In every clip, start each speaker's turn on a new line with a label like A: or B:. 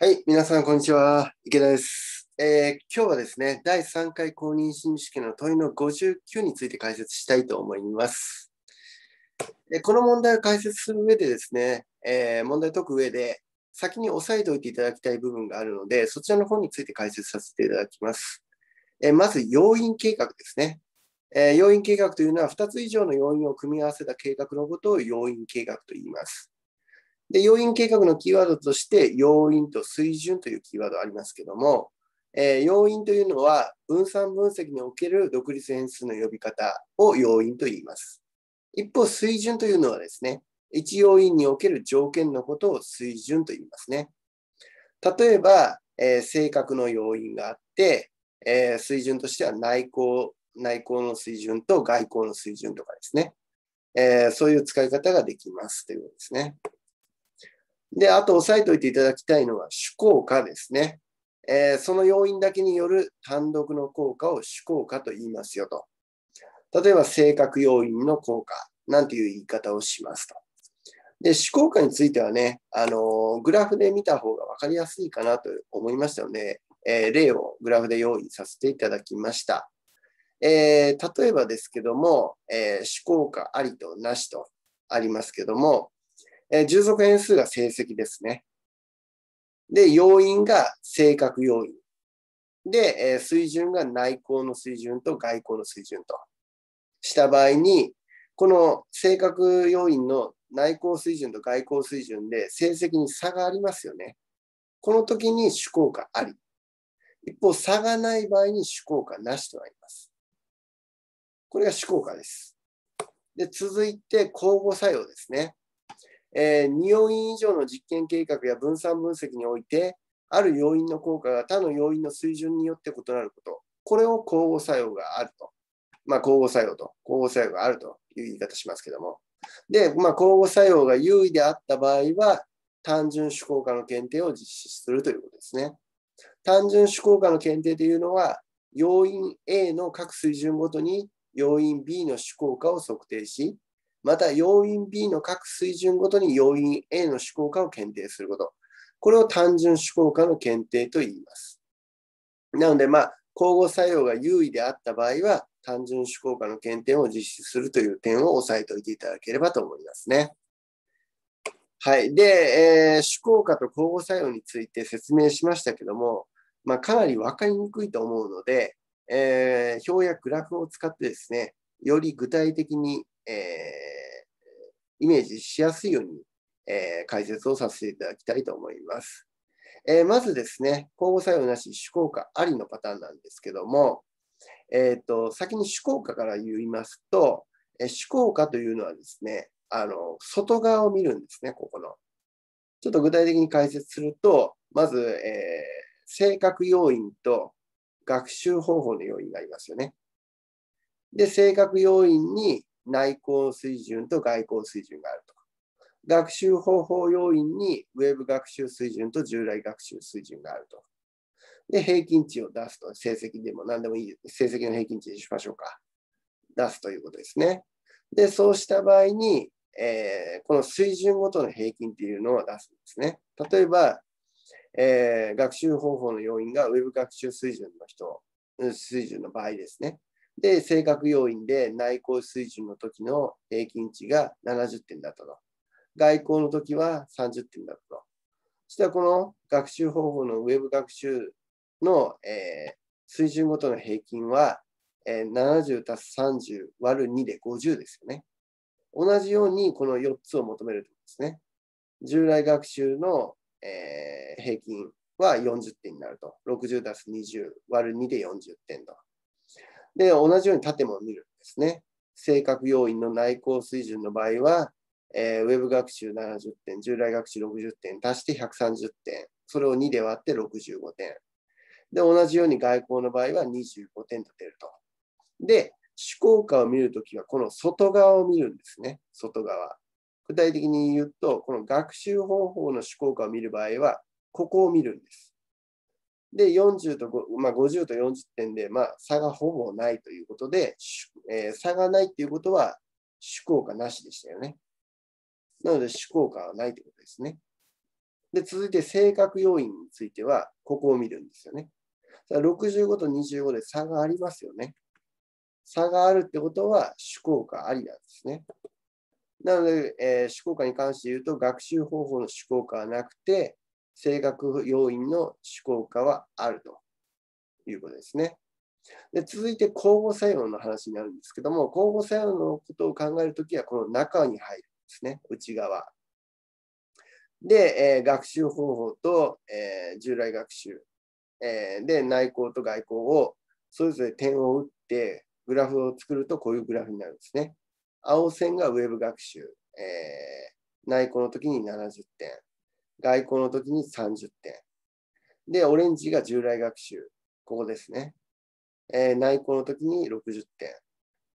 A: はい、皆さん、こんにちは。池田です。えー、今日はですね、第3回公認心理試験の問いの59について解説したいと思います。えこの問題を解説する上でですね、えー、問題解く上で、先に押さえておいていただきたい部分があるので、そちらの方について解説させていただきます。えー、まず、要因計画ですね。え要因計画というのは、2つ以上の要因を組み合わせた計画のことを要因計画と言います。で、要因計画のキーワードとして、要因と水準というキーワードありますけども、えー、要因というのは、分散分析における独立変数の呼び方を要因と言います。一方、水準というのはですね、一要因における条件のことを水準と言いますね。例えば、えー、性格の要因があって、えー、水準としては内向、内向の水準と外向の水準とかですね、えー、そういう使い方ができますということですね。で、あと押さえておいていただきたいのは主効果ですね。えー、その要因だけによる単独の効果を主効果と言いますよと。例えば、性格要因の効果なんていう言い方をしますと。で、主効果についてはね、あのグラフで見た方が分かりやすいかなと思いましたので、えー、例をグラフで用意させていただきました。えー、例えばですけども、えー、思考果ありとなしとありますけども、え従属変数が成績ですね。で、要因が性格要因。で、え水準が内向の水準と外向の水準とした場合に、この性格要因の内向水準と外向水準で成績に差がありますよね。この時に主効果あり。一方、差がない場合に主効果なしとなります。これが主効果です。で、続いて、交互作用ですね。えー、2要因以上の実験計画や分散分析において、ある要因の効果が他の要因の水準によって異なること、これを交互作用があると。まあ、交互作用と、交互作用があるという言い方しますけども。で、まあ、交互作用が優位であった場合は、単純主効果の検定を実施するということですね。単純主効果の検定というのは、要因 A の各水準ごとに要因 B の主効果を測定し、また要因 B の各水準ごとに要因 A の思考化を検定すること。これを単純思考化の検定と言います。なので、まあ、交互作用が優位であった場合は、単純思考化の検定を実施するという点を押さえておいていただければと思いますね。はい。で、えー、思考化と交互作用について説明しましたけども、まあ、かなり分かりにくいと思うので、えー、表やグラフを使ってですね、より具体的にえイメージしやすいように、え解説をさせていただきたいと思います。えまずですね、交互作用なし、主効果ありのパターンなんですけども、えーと、先に主効果から言いますと、え主効果というのはですね、あの外側を見るんですね、ここの。ちょっと具体的に解説すると、まず、えー、性格要因と学習方法の要因がありますよね。で、性格要因に、内向水準と外向水準があるとか、学習方法要因にウェブ学習水準と従来学習水準があるとか、で、平均値を出すと、成績でも何でもいい、成績の平均値にしましょうか。出すということですね。で、そうした場合に、えー、この水準ごとの平均っていうのを出すんですね。例えば、えー、学習方法の要因が Web 学習水準の人、水準の場合ですね。で、性格要因で内向水準の時の平均値が70点だったと。外向の時は30点だったと。そしたらこの学習方法のウェブ学習の、えー、水準ごとの平均は、えー、70たす30割る2で50ですよね。同じようにこの4つを求めるとですね。従来学習の、えー、平均は40点になると。60たす20割る2で40点と。で、同じように縦も見るんですね。性格要因の内向水準の場合は、えー、ウェブ学習70点、従来学習60点、足して130点、それを2で割って65点。で、同じように外交の場合は25点と出ると。で、思考下を見るときは、この外側を見るんですね、外側。具体的に言うと、この学習方法の思考下を見る場合は、ここを見るんです。で、40と5、まあ、50と40点で、まあ、差がほぼないということで、えー、差がないっていうことは、主効果なしでしたよね。なので、主効果はないということですね。で、続いて、性格要因については、ここを見るんですよね。65と25で差がありますよね。差があるってことは、主効果ありなんですね。なので、えー、思考に関して言うと、学習方法の主効果はなくて、性格要因の思考化はあるということですね。で続いて交互作用の話になるんですけども交互作用のことを考えるときはこの中に入るんですね内側。で、えー、学習方法と、えー、従来学習、えー、で内向と外向をそれぞれ点を打ってグラフを作るとこういうグラフになるんですね。青線がウェブ学習、え内向の時に70点、外交の時に30点。で、オレンジが従来学習。ここですね。えー、内向の時に60点。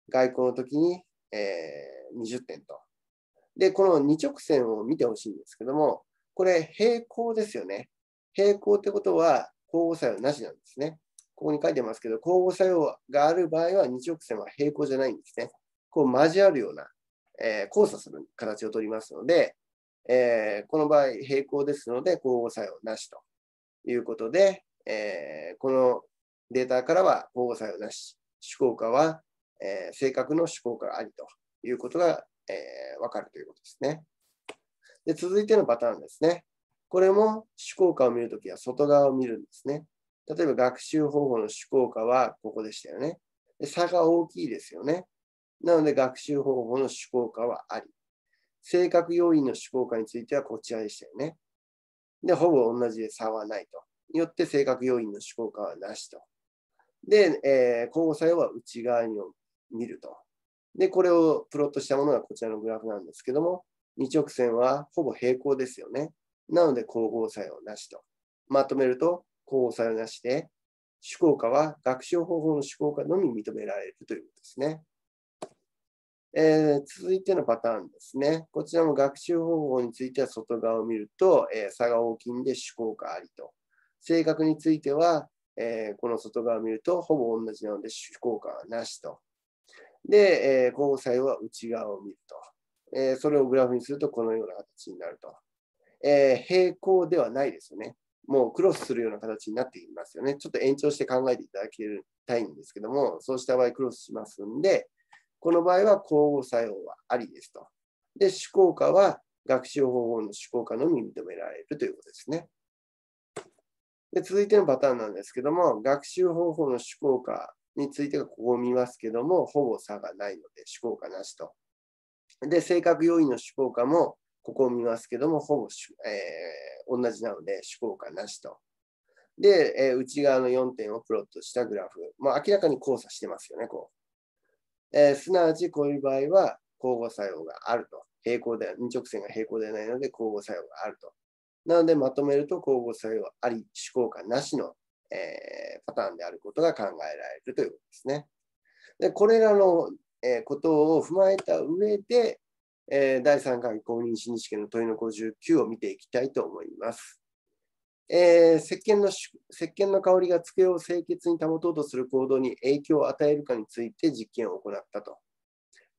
A: 外交の時に、えー、20点と。で、この2直線を見てほしいんですけども、これ平行ですよね。平行ってことは交互作用なしなんですね。ここに書いてますけど、交互作用がある場合は2直線は平行じゃないんですね。こう交わるような、えー、交差する形をとりますので、えー、この場合、平行ですので、交互作用なしということで、えー、このデータからは交互作用なし、思考化は、えー、正確の思考化ありということが、えー、分かるということですね。で続いてのパターンですね。これも思考化を見るときは外側を見るんですね。例えば学習方法の思考化はここでしたよね。で差が大きいですよね。なので学習方法の思考化はあり。性格要因の思考化についてはこちらでしたよね。で、ほぼ同じで差はないと。によって性格要因の思考化はなしと。で、えー、交互作用は内側にを見ると。で、これをプロットしたものがこちらのグラフなんですけども、2直線はほぼ平行ですよね。なので、交互作用なしと。まとめると、交互作用なしで、思考化は学習方法の思考化のみ認められるということですね。えー、続いてのパターンですね。こちらも学習方法については外側を見ると、えー、差が大きいんで主効果ありと。性格については、えー、この外側を見るとほぼ同じなので主効果はなしと。で、えー、交互作用は内側を見ると、えそれをグラフにするとこのような形になると。え平行ではないですよね。もうクロスするような形になっていますよね。ちょっと延長して考えていただきたいんですけども、そうした場合クロスしますんで、この場合は交互作用はありですと。で、思考科は学習方法の思考科のみ認められるということですね。で続いてのパターンなんですけども、学習方法の思考科についてはここを見ますけども、ほぼ差がないので思考科なしと。で、性格要因の思考科もここを見ますけども、ほぼ、えー、同じなので思考科なしと。で、えー、内側の4点をプロットしたグラフ。まあ、明らかに交差してますよね、こう。えー、すなわちこういう場合は交互作用があると。平行で、二直線が平行でないので交互作用があると。なのでまとめると交互作用あり、思考感なしの、えー、パターンであることが考えられるということですね。でこれらの、えー、ことを踏まえた上で、えー、第3回公認心理試験の問いの59を見ていきたいと思います。えー、石鹸の石鹸の香りが机を清潔に保とうとする行動に影響を与えるかについて実験を行ったと。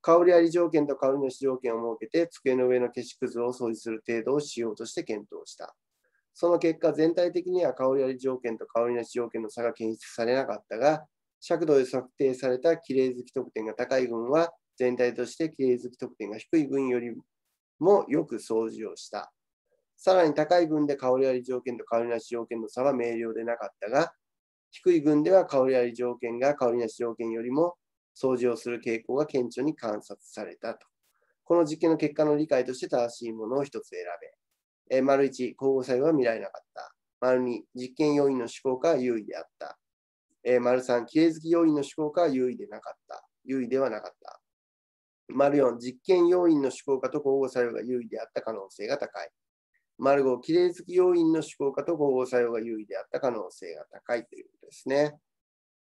A: 香りあり条件と香りの主条件を設けて、机の上の消しくずを掃除する程度をしようとして検討した。その結果、全体的には香りあり条件と香りなし条件の差が検出されなかったが、尺度で測定された綺麗好き得点が高い群は、全体として綺麗好き得点が低い群よりもよく掃除をした。さらに高い群で香りあり条件と香りなし条件の差は明瞭でなかったが、低い群では香りあり条件が香りなし条件よりも掃除をする傾向が顕著に観察されたと。この実験の結果の理解として正しいものを一つ選べ。え丸1、交互作用は見られなかった。丸2、実験要因の思考化は優位であった。え丸3、綺麗好き要因の思考化は優位でなかった。優位ではなかった。丸4、実験要因の思考化と交互作用が優位であった可能性が高い。丸ル綺麗好き要因の思考化と合合作用が優位であった可能性が高いということですね。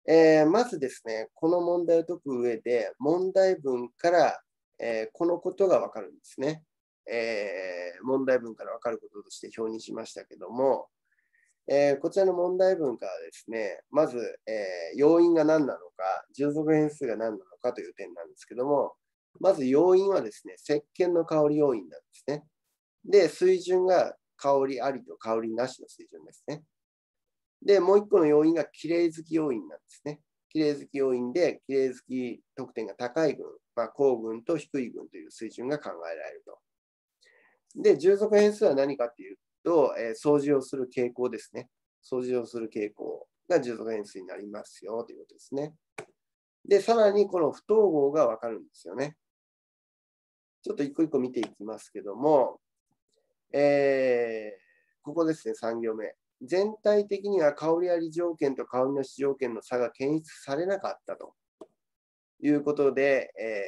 A: えー、まずですね、この問題を解く上で、問題文から、えー、このことがわかるんですね。えー、問題文からわかることとして表にしましたけども、えこちらの問題文からですね、まず、え要因が何なのか、従属変数が何なのかという点なんですけども、まず要因はですね、石鹸の香り要因なんですね。で、水準が香りありと香りなしの水準ですね。で、もう1個の要因が綺麗好き要因なんですね。綺麗好き要因で、綺麗好き得点が高い群、まあ、高群と低い群という水準が考えられると。で、従属変数は何かっていうと、えー、掃除をする傾向ですね。掃除をする傾向が従属変数になりますよということですね。で、さらにこの不統合がわかるんですよね。ちょっと一個一個見ていきますけども、えー、ここですね、3行目。全体的には香りあり条件と香りなし条件の差が検出されなかったということで、え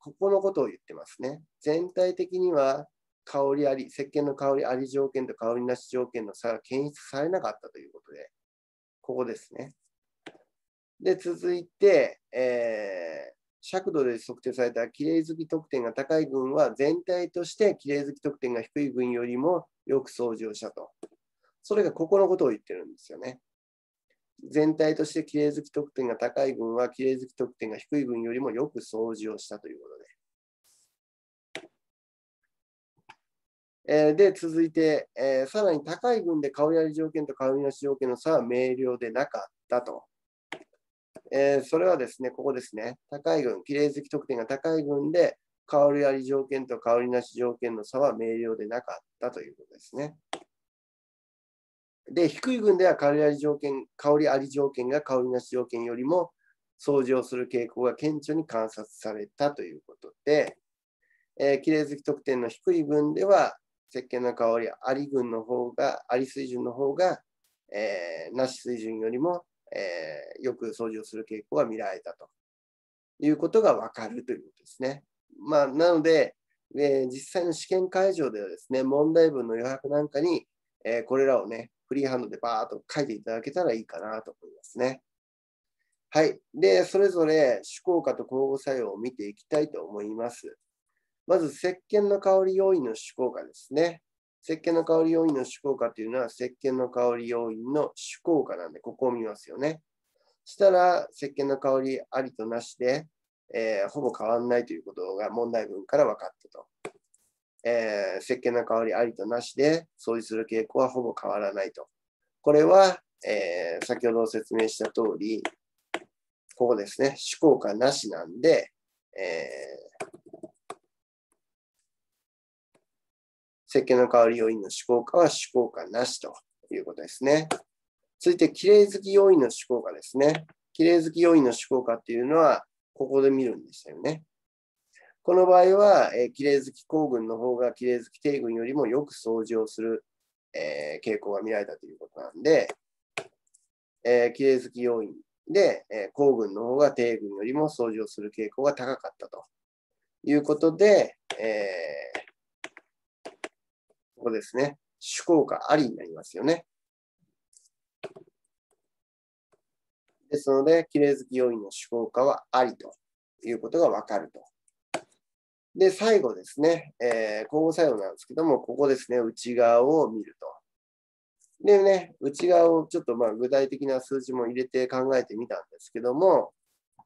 A: ー、ここのことを言ってますね。全体的には香りあり、石鹸の香りあり条件と香りなし条件の差が検出されなかったということで、ここですね。で、続いて、えー、尺度で測定されたきれい好き得点が高い群は全体としてきれい好き得点が低い群よりもよく掃除をしたと。それがここのことを言ってるんですよね。全体としてきれい好き得点が高い群はきれい好き得点が低い群よりもよく掃除をしたということで。えー、で、続いて、えー、さらに高い群で顔やり条件と顔見なし条件の差は明瞭でなかったと。えー、それはですね、ここですね、高い群、麗好き得点が高い群で、香りあり条件と香りなし条件の差は明瞭でなかったということですね。で、低い群では香りあり条件、香りあり条件が香りなし条件よりも掃除をする傾向が顕著に観察されたということで、えー、綺麗好き特典の低い群では、石鹸の香りあり群の方が、あり水準の方が、えー、なし水準よりもえー、よく掃除をする傾向が見られたということが分かるということですね。まあ、なので、えー、実際の試験会場ではですね、問題文の余白なんかに、えー、これらをね、フリーハンドでバーっと書いていただけたらいいかなと思いますね。はい。で、それぞれ主効果と交互作用を見ていきたいと思います。まず、石鹸の香り要因の主効果ですね。石鹸の香り要因の主効果というのは、石鹸の香り要因の主効果なんで、ここを見ますよね。したら、石鹸の香りありとなしで、えー、ほぼ変わらないということが問題文から分かったと。えー、石鹸の香りありとなしで、掃除する傾向はほぼ変わらないと。これは、えー、先ほど説明した通り、ここですね、主効果なしなんで、えー、石鹸の香り要因の思考化は思考化なしということですね。続いて、綺麗好き要因の思考化ですね。綺麗好き要因の思考化っていうのは、ここで見るんでしたよね。この場合は、えー、綺麗好き行群の方が綺麗好き定群よりもよく掃除をする、えー、傾向が見られたということなんで、えー、綺麗好き要因で、えー、行群の方が定群よりも掃除をする傾向が高かったということで、えーここですね。主効果ありになりますよね。ですので、綺麗好き要因の主効果はありということがわかると。で、最後ですね、えー、交互作用なんですけども、ここですね、内側を見ると。でね、内側をちょっとまあ具体的な数字も入れて考えてみたんですけども、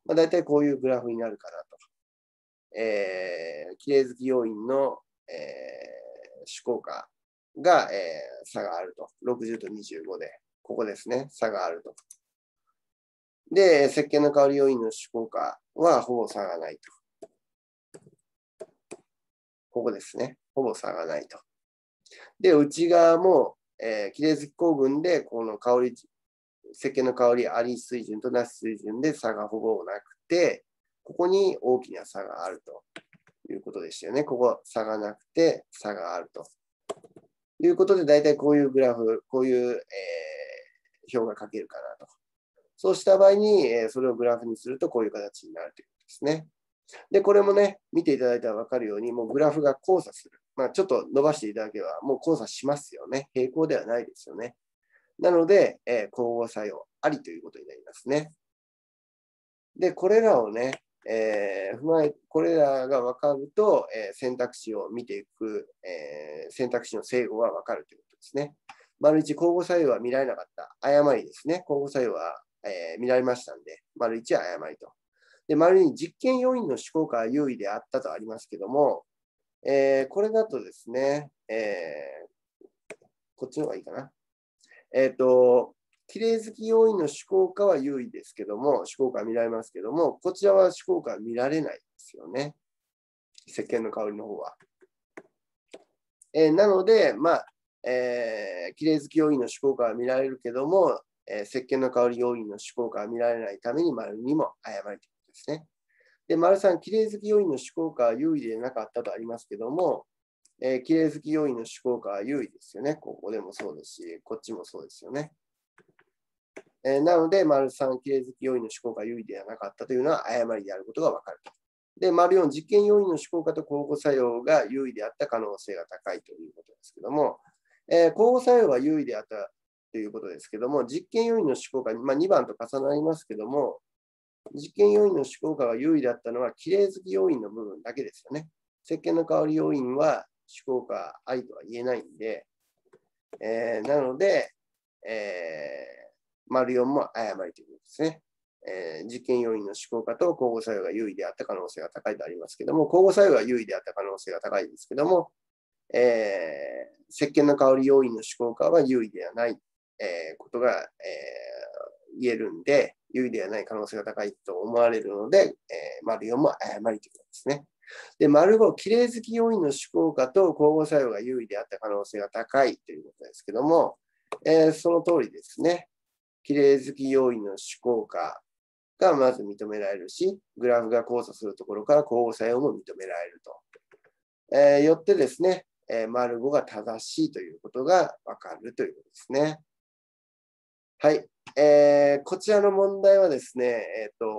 A: まあ、大体こういうグラフになるかなと。えー、綺麗好き要因の、え思考価が、えー、差があると。60と25で、ここですね、差があると。で、石鹸の香り要因の思考価はほぼ差がないと。ここですね、ほぼ差がないと。で、内側も、えー、綺麗好き群で、この香り、石鹸の香りあり水準となし水準で差がほぼなくて、ここに大きな差があると。ことでしたよね。ここ差がなくて差があると。いうことで、大体こういうグラフ、こういう、えー、表が書けるかなと。そうした場合に、えー、それをグラフにするとこういう形になるということですね。で、これもね、見ていただいたら分かるように、もうグラフが交差する。まあ、ちょっと伸ばしていただければ、もう交差しますよね。平行ではないですよね。なので、えー、交互作用ありということになりますね。で、これらをね、えー、踏まえこれらが分かると、えー、選択肢を見ていく、えー、選択肢の整合は分かるということですね。丸1、交互作用は見られなかった。誤りですね。交互作用は、え見られましたんで、丸1は誤りと。で、丸2、実験要因の思考が優位であったとありますけども、えこれだとですね、えこっちの方がいいかな。えっ、と、綺麗好き要因の思考化は優位ですけども、思考化は見られますけども、こちらは思考化は見られないですよね。石鹸の香りの方は。えー、なので、まあ、えー、綺麗好き要因の思考化は見られるけども、えー、石鹸の香り要因の思考化は見られないために、丸にも誤りということですね。で、丸さん、綺麗好き要因の思考化は優位でなかったとありますけども、えー、綺麗好き要因の思考化は優位ですよね。ここでもそうですし、こっちもそうですよね。えー、なので、丸3、綺麗好き要因の思考が優位ではなかったというのは誤りであることがわかると。で、丸4、実験要因の思考化と交互作用が優位であった可能性が高いということですけども、えー、交互作用が優位であったということですけども、実験要因の思考化、まあ、2番と重なりますけども、実験要因の思考化が優位だったのは、綺麗好き要因の部分だけですよね。石鹸の香り要因は思考化ありとは言えないんで、えー、なので、えー丸4も誤りということですね。えー、実験要因の思考化と交互作用が優位であった可能性が高いとありますけども、交互作用が優位であった可能性が高いですけども、えー、石鹸の香り要因の思考化は優位ではない、えー、ことが、えー、言えるんで、優位ではない可能性が高いと思われるので、えー、丸4も誤りということですね。で、丸5、綺麗好き要因の思考化と交互作用が優位であった可能性が高いということですけども、えー、その通りですね。綺麗好き要因の主効果がまず認められるし、グラフが交差するところから交互作用も認められると。えー、よってですね、えー、丸5が正しいということがわかるということですね。はい。えー、こちらの問題はですね、えっ、ー、と、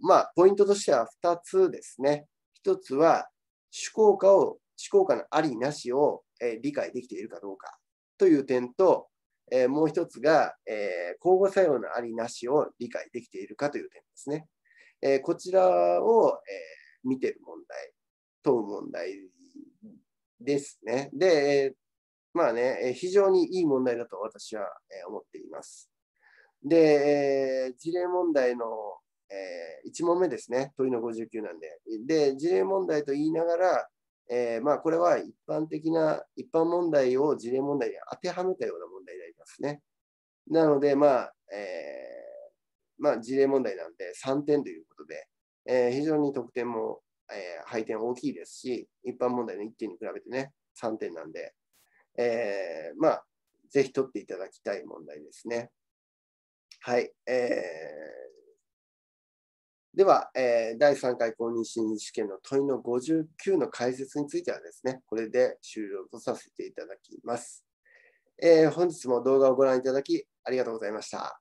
A: まあ、ポイントとしては2つですね。1つは、主効果を、主効果のありなしを、えー、理解できているかどうかという点と、えー、もう一つが、えー、交互作用のありなしを理解できているかという点ですね。えー、こちらを、え見てる問題、問う問題ですね。で、えまあね、非常にいい問題だと私は、え思っています。で、え事例問題の、え1問目ですね、問いの59なんで。で、事例問題と言いながら、えー、まあ、これは一般的な、一般問題を事例問題に当てはめたような問題でありますね。なので、まあ、えー、まあ、事例問題なんで3点ということで、えー、非常に得点も、え配点大きいですし、一般問題の1点に比べてね、3点なんで、えまあ、ぜひ取っていただきたい問題ですね。はい。えーでは、えー、第3回公認心理試験の問いの59の解説についてはですね、これで終了とさせていただきます。えー、本日も動画をご覧いただきありがとうございました。